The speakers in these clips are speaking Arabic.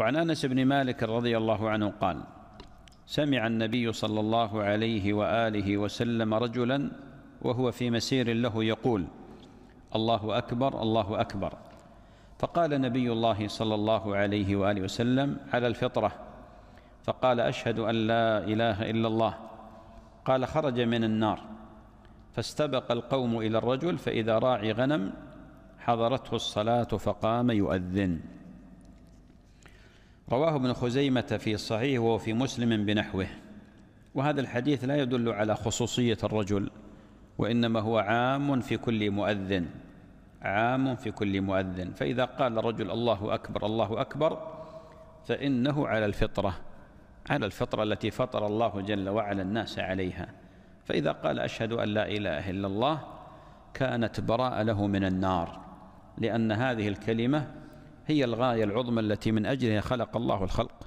وعن انس بن مالك رضي الله عنه قال سمع النبي صلى الله عليه واله وسلم رجلا وهو في مسير له يقول الله اكبر الله اكبر فقال نبي الله صلى الله عليه واله وسلم على الفطره فقال اشهد ان لا اله الا الله قال خرج من النار فاستبق القوم الى الرجل فاذا راعي غنم حضرته الصلاه فقام يؤذن رواه ابن خزيمة في وهو وفي مسلم بنحوه وهذا الحديث لا يدل على خصوصية الرجل وإنما هو عام في كل مؤذن عام في كل مؤذن فإذا قال الرجل الله أكبر الله أكبر فإنه على الفطرة على الفطرة التي فطر الله جل وعلا الناس عليها فإذا قال أشهد أن لا إله إلا الله كانت براءة له من النار لأن هذه الكلمة هي الغاية العظمى التي من أجلها خلق الله الخلق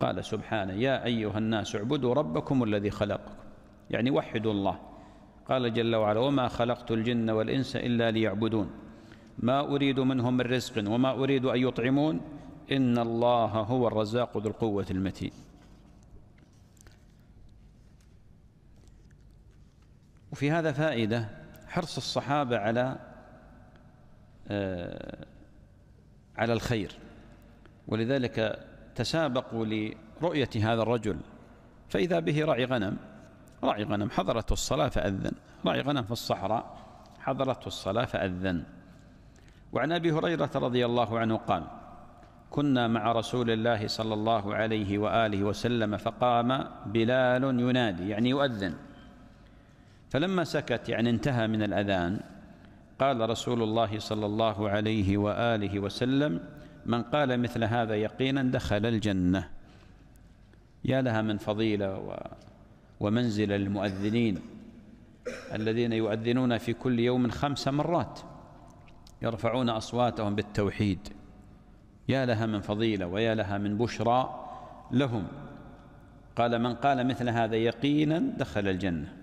قال سبحانه يا أيها الناس اعبدوا ربكم الذي خلقكم يعني وحدوا الله قال جل وعلا وما خلقت الجن والإنس إلا ليعبدون ما أريد منهم من رزق وما أريد أن يطعمون إن الله هو الرزاق ذو القوة المتين وفي هذا فائدة حرص الصحابة على آه على الخير ولذلك تسابقوا لرؤية هذا الرجل فإذا به رعي غنم رعي غنم حضرته الصلاة فأذن رعي غنم في الصحراء حضرته الصلاة فأذن وعن أبي هريرة رضي الله عنه قال كنا مع رسول الله صلى الله عليه وآله وسلم فقام بلال ينادي يعني يؤذن فلما سكت يعني انتهى من الأذان قال رسول الله صلى الله عليه وآله وسلم من قال مثل هذا يقينا دخل الجنة يا لها من فضيلة ومنزل المؤذنين الذين يؤذنون في كل يوم خمس مرات يرفعون أصواتهم بالتوحيد يا لها من فضيلة ويا لها من بشرى لهم قال من قال مثل هذا يقينا دخل الجنة